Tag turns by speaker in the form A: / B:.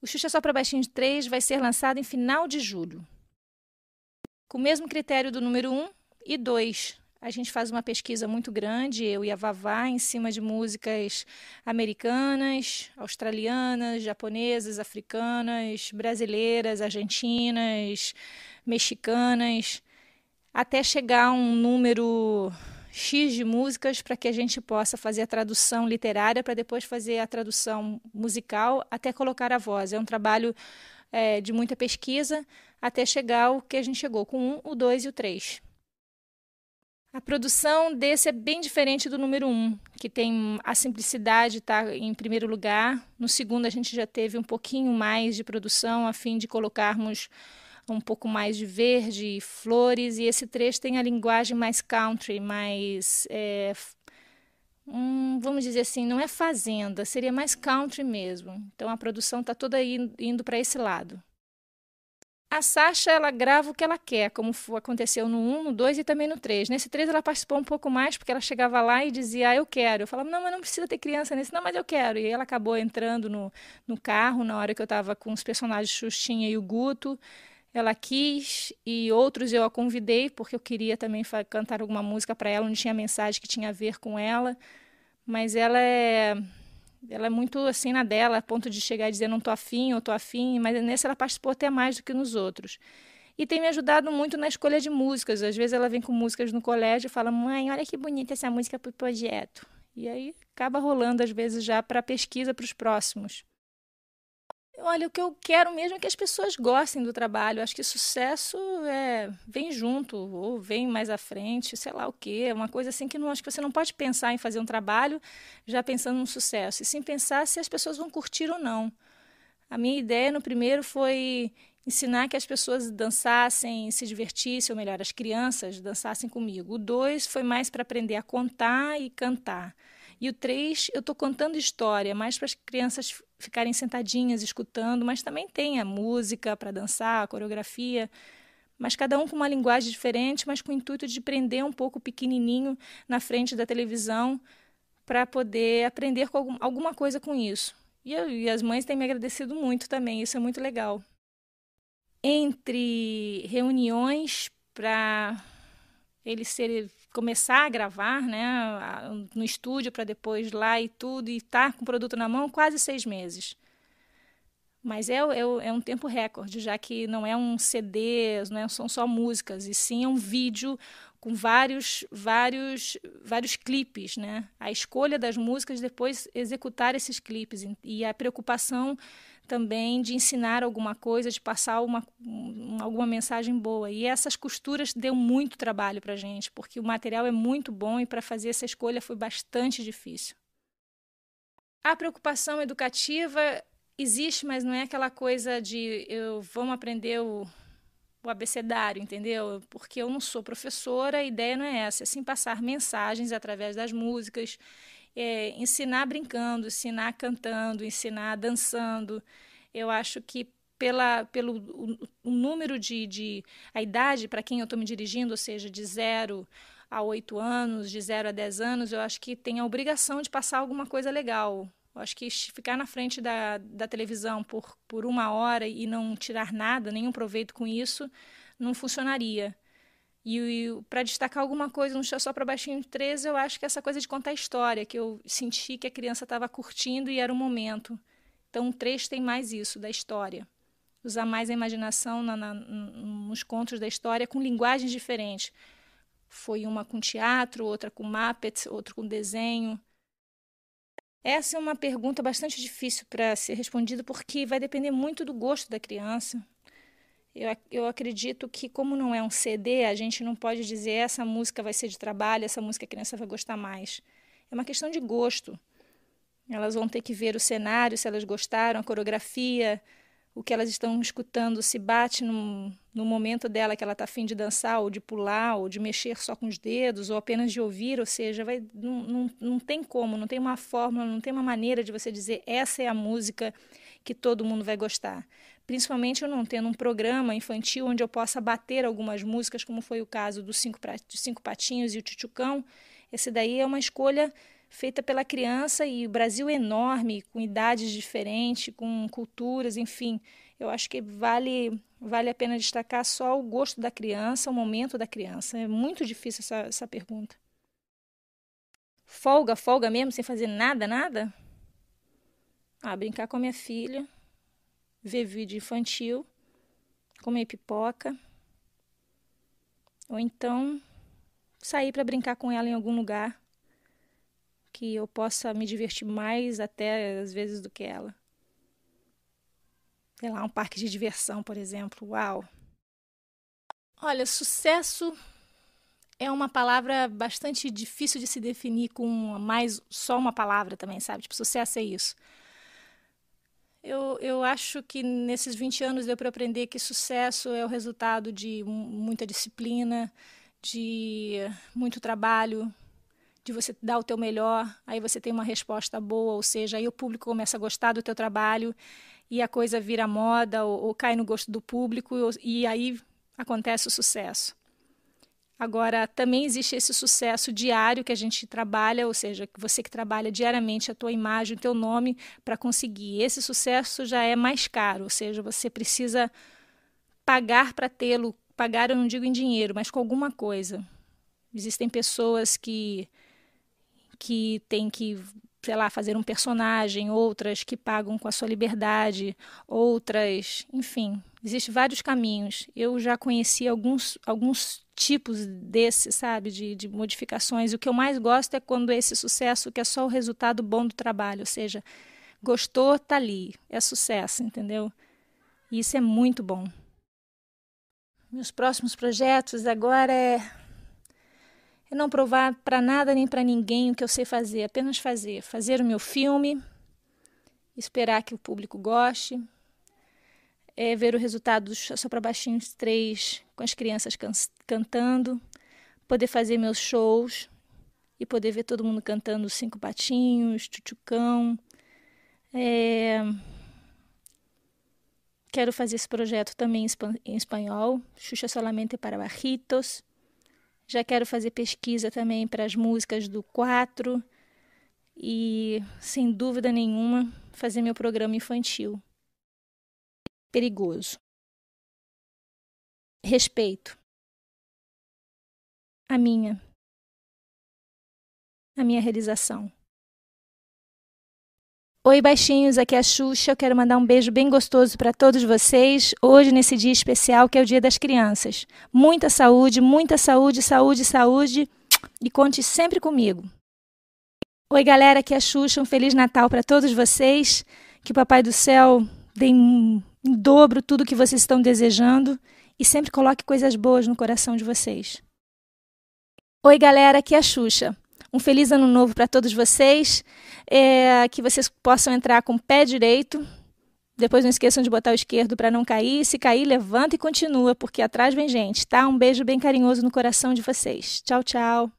A: O Xuxa Só para Baixinho 3 vai ser lançado em final de julho. Com o mesmo critério do número 1 e 2. A gente faz uma pesquisa muito grande, eu e a Vavá, em cima de músicas americanas, australianas, japonesas, africanas, brasileiras, argentinas, mexicanas, até chegar a um número X de músicas para que a gente possa fazer a tradução literária, para depois fazer a tradução musical até colocar a voz. É um trabalho é, de muita pesquisa até chegar o que a gente chegou com um, o 2 e o 3. A produção desse é bem diferente do número 1, um, que tem a simplicidade tá em primeiro lugar. No segundo a gente já teve um pouquinho mais de produção a fim de colocarmos um pouco mais de verde e flores, e esse trecho tem a linguagem mais country, mais. É, um, vamos dizer assim, não é fazenda, seria mais country mesmo. Então a produção está toda indo para esse lado. A Sasha, ela grava o que ela quer, como aconteceu no 1, no 2 e também no 3. Nesse 3 ela participou um pouco mais, porque ela chegava lá e dizia, ah, eu quero. Eu falava, não, mas não precisa ter criança nesse. Não, mas eu quero. E ela acabou entrando no, no carro na hora que eu estava com os personagens Xuxinha e o Guto ela quis e outros eu a convidei porque eu queria também cantar alguma música para ela, onde tinha mensagem que tinha a ver com ela. Mas ela é ela é muito assim na dela, a ponto de chegar e dizer não tô afim ou tô afim, mas nessa ela participou até mais do que nos outros. E tem me ajudado muito na escolha de músicas. Às vezes ela vem com músicas no colégio e fala: "Mãe, olha que bonita essa música para o projeto". E aí acaba rolando às vezes já para pesquisa para os próximos. Olha, o que eu quero mesmo é que as pessoas gostem do trabalho. Acho que sucesso é, vem junto, ou vem mais à frente, sei lá o quê. É uma coisa assim que não acho que você não pode pensar em fazer um trabalho já pensando no sucesso, e sim pensar se as pessoas vão curtir ou não. A minha ideia no primeiro foi ensinar que as pessoas dançassem, se divertissem, ou melhor, as crianças dançassem comigo. O dois foi mais para aprender a contar e cantar. E o 3, eu estou contando história, mais para as crianças ficarem sentadinhas escutando, mas também tem a música para dançar, a coreografia. Mas cada um com uma linguagem diferente, mas com o intuito de prender um pouco pequenininho na frente da televisão para poder aprender algum, alguma coisa com isso. E, eu, e as mães têm me agradecido muito também, isso é muito legal. Entre reuniões para ele começar a gravar né, no estúdio para depois lá e tudo, e estar tá com o produto na mão, quase seis meses. Mas é, é, é, um tempo recorde, já que não é um CD, não é, são só músicas, e sim é um vídeo com vários, vários, vários clipes, né? A escolha das músicas, depois executar esses clipes e a preocupação também de ensinar alguma coisa, de passar uma, alguma mensagem boa. E essas costuras deu muito trabalho para gente, porque o material é muito bom e para fazer essa escolha foi bastante difícil. A preocupação educativa existe, mas não é aquela coisa de eu vamos aprender o, o abecedário, entendeu? Porque eu não sou professora, a ideia não é essa, é sim passar mensagens através das músicas, é, ensinar brincando, ensinar cantando, ensinar dançando. Eu acho que pela, pelo o, o número de, de. a idade para quem eu estou me dirigindo, ou seja, de zero a oito anos, de zero a dez anos, eu acho que tem a obrigação de passar alguma coisa legal. Eu acho que ficar na frente da, da televisão por, por uma hora e não tirar nada, nenhum proveito com isso, não funcionaria. E, e para destacar alguma coisa, não só para baixinho de 13, eu acho que essa coisa de contar história, que eu senti que a criança estava curtindo e era o momento. Então, o 3 tem mais isso, da história usar mais a imaginação na, na, nos contos da história com linguagens diferentes. Foi uma com teatro, outra com Muppets, outra com desenho. Essa é uma pergunta bastante difícil para ser respondida, porque vai depender muito do gosto da criança. Eu, eu acredito que, como não é um CD, a gente não pode dizer essa música vai ser de trabalho, essa música a criança vai gostar mais. É uma questão de gosto. Elas vão ter que ver o cenário, se elas gostaram, a coreografia, o que elas estão escutando se bate no momento dela que ela está afim de dançar, ou de pular, ou de mexer só com os dedos, ou apenas de ouvir, ou seja, vai, não, não, não tem como, não tem uma fórmula, não tem uma maneira de você dizer essa é a música que todo mundo vai gostar. Principalmente eu não tendo um programa infantil onde eu possa bater algumas músicas, como foi o caso dos Cinco, dos cinco Patinhos e o Tchutchucão. Esse daí é uma escolha feita pela criança e o Brasil é enorme, com idades diferentes, com culturas, enfim. Eu acho que vale vale a pena destacar só o gosto da criança, o momento da criança. É muito difícil essa, essa pergunta. Folga, folga mesmo, sem fazer nada, nada? Ah, brincar com a minha filha, ver vídeo infantil, comer pipoca, ou então sair para brincar com ela em algum lugar que eu possa me divertir mais até às vezes do que ela. Sei lá, um parque de diversão, por exemplo. Uau! Olha, sucesso é uma palavra bastante difícil de se definir com mais só uma palavra também, sabe? Tipo, sucesso é isso. Eu, eu acho que nesses 20 anos deu para aprender que sucesso é o resultado de muita disciplina, de muito trabalho, de você dar o teu melhor, aí você tem uma resposta boa, ou seja, aí o público começa a gostar do teu trabalho e a coisa vira moda ou, ou cai no gosto do público e aí acontece o sucesso. Agora, também existe esse sucesso diário que a gente trabalha, ou seja, você que trabalha diariamente a tua imagem, o teu nome para conseguir. Esse sucesso já é mais caro, ou seja, você precisa pagar para tê-lo. Pagar, eu não digo em dinheiro, mas com alguma coisa. Existem pessoas que que tem que, sei lá, fazer um personagem, outras que pagam com a sua liberdade, outras, enfim, existem vários caminhos. Eu já conheci alguns, alguns tipos desse, sabe, de, de modificações. O que eu mais gosto é quando esse sucesso que é só o resultado bom do trabalho, ou seja, gostou, tá ali, é sucesso, entendeu? E isso é muito bom. Meus próximos projetos agora é é não provar para nada nem para ninguém o que eu sei fazer, apenas fazer. Fazer o meu filme, esperar que o público goste, é ver o resultado do Só para Baixinhos 3 com as crianças can cantando, poder fazer meus shows e poder ver todo mundo cantando Cinco Patinhos, Tchutchucão. É... Quero fazer esse projeto também em espanhol, Xuxa Solamente para Barritos. Já quero fazer pesquisa também para as músicas do 4 e, sem dúvida nenhuma, fazer meu programa infantil. Perigoso. Respeito. A minha. A minha realização. Oi, baixinhos, aqui é a Xuxa. Eu quero mandar um beijo bem gostoso para todos vocês hoje nesse dia especial que é o Dia das Crianças. Muita saúde, muita saúde, saúde, saúde e conte sempre comigo. Oi, galera, aqui é a Xuxa. Um feliz Natal para todos vocês. Que o Papai do Céu dê em dobro tudo que vocês estão desejando e sempre coloque coisas boas no coração de vocês. Oi, galera, aqui é a Xuxa. Um feliz ano novo para todos vocês. É, que vocês possam entrar com o pé direito. Depois não esqueçam de botar o esquerdo para não cair. Se cair, levanta e continua, porque atrás vem gente, tá? Um beijo bem carinhoso no coração de vocês. Tchau, tchau.